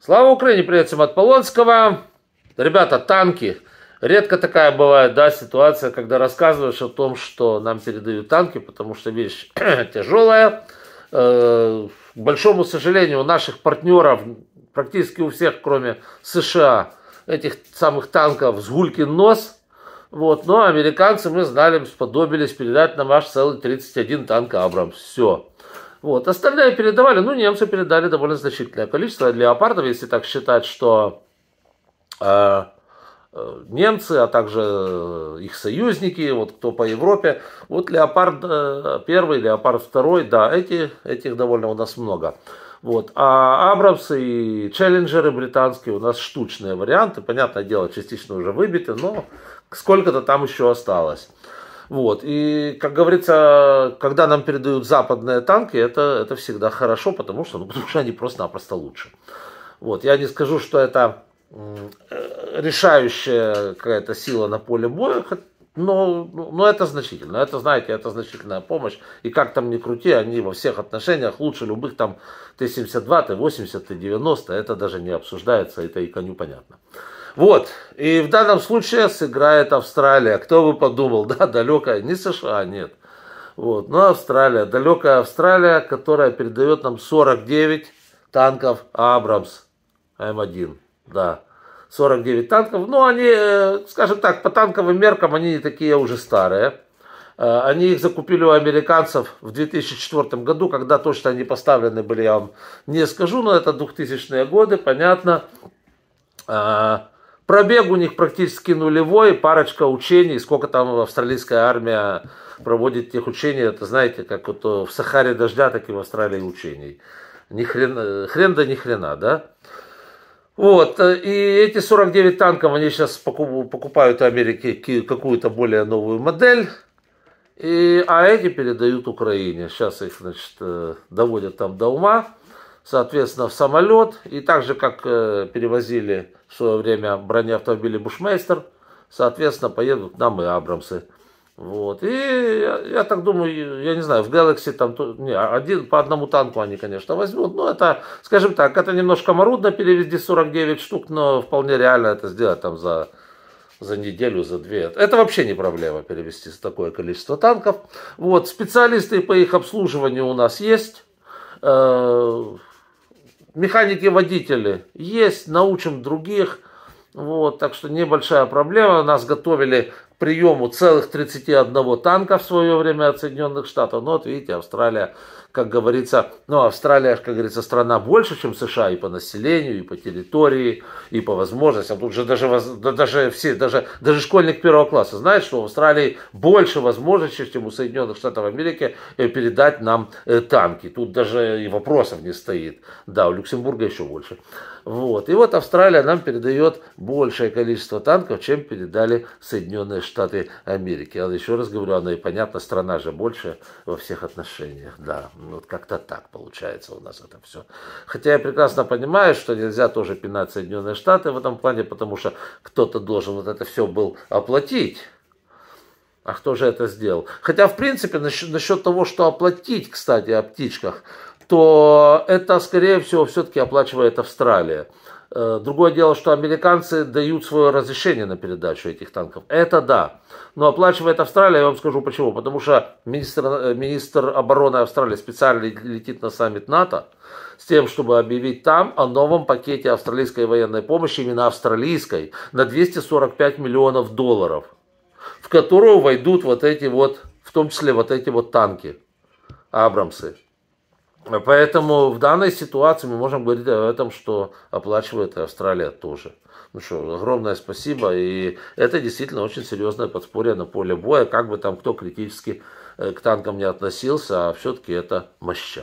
Слава Украине, привет всем от Полонского. Ребята, танки. Редко такая бывает, да, ситуация, когда рассказываешь о том, что нам передают танки, потому что вещь тяжелая. Э, к большому сожалению, у наших партнеров, практически у всех, кроме США, этих самых танков с гулькин нос. Вот, но американцы, мы знали, сподобились передать нам аж целый 31 танк Абрамс. Все. Вот. Остальные передавали, ну, немцы передали довольно значительное количество леопардов, если так считать, что э, э немцы, а также э, их союзники, вот кто по Европе, вот леопард э, первый, леопард второй, да, эти, этих довольно у нас много. Вот. А Абрамсы и Челленджеры британские у нас штучные варианты. Понятное дело, частично уже выбиты, но сколько-то там еще осталось. Вот. И, как говорится, когда нам передают западные танки, это, это всегда хорошо, потому что, ну, потому что они просто-напросто лучше. Вот. Я не скажу, что это решающая какая-то сила на поле боя, но, но это значительно. Это, знаете, это значительная помощь. И как там ни крути, они во всех отношениях лучше любых там Т-72, Т-80, Т-90. Это даже не обсуждается, это и коню понятно. Вот, и в данном случае сыграет Австралия. Кто бы подумал, да, далекая, не США, нет. Вот, но ну, Австралия, далекая Австралия, которая передает нам 49 танков Абрамс М1, да. 49 танков, но ну, они, э, скажем так, по танковым меркам они не такие уже старые. Э, они их закупили у американцев в 2004 году, когда точно они поставлены были, я вам не скажу, но это 2000-е годы, понятно. А, Пробег у них практически нулевой, парочка учений, сколько там австралийская армия проводит тех учений, это знаете, как вот э, в Сахаре дождя, так и в Австралии учений. Ни хрена, э, хрен да ни хрена, да? Вот, э, и эти 49 танков, они сейчас покупают в Америке какую-то более новую модель, и, а эти передают Украине. Сейчас их, значит, доводят там до ума соответственно, в самолет. И так же, как э, перевозили в свое время бронеавтомобили Бушмейстер, соответственно, поедут нам и Абрамсы. Вот. И я, я так думаю, я не знаю, в Galaxy там не, один, по одному танку они, конечно, возьмут. Но ну, это, скажем так, это немножко марудно перевезти 49 штук, но вполне реально это сделать там за, за неделю, за две. Это вообще не проблема перевести такое количество танков. Вот, специалисты по их обслуживанию у нас есть. Э, Механики-водители есть, научим других. Вот, так что небольшая проблема. Нас готовили приему целых 31 танка в свое время от Соединенных Штатов. Ну вот видите, Австралия, как говорится, ну Австралия, как говорится, страна больше, чем США и по населению, и по территории, и по возможностям. Тут же даже, даже все, даже, даже школьник первого класса знает, что в Австралии больше возможностей, чем у Соединенных Штатов Америки э, передать нам э, танки. Тут даже и вопросов не стоит. Да, у Люксембурга еще больше. Вот. И вот Австралия нам передает большее количество танков, чем передали Соединенные Штаты Америки. Я еще раз говорю, она и понятно, страна же больше во всех отношениях. Да, вот как-то так получается у нас это все. Хотя я прекрасно понимаю, что нельзя тоже пинать Соединенные Штаты в этом плане, потому что кто-то должен вот это все был оплатить. А кто же это сделал? Хотя, в принципе, насчет, насчет того, что оплатить, кстати, о птичках, то это, скорее всего, все-таки оплачивает Австралия. Э, другое дело, что американцы дают свое разрешение на передачу этих танков. Это да. Но оплачивает Австралия, я вам скажу почему. Потому что министр, э, министр обороны Австралии специально летит на саммит НАТО с тем, чтобы объявить там о новом пакете австралийской военной помощи, именно австралийской, на 245 миллионов долларов, в которую войдут вот эти вот, в том числе вот эти вот танки, Абрамсы. Поэтому в данной ситуации мы можем говорить о этом, что оплачивает Австралия тоже. Ну что, огромное спасибо. И это действительно очень серьезное подспорье на поле боя. Как бы там кто критически э, к танкам не относился, а все-таки это мощь.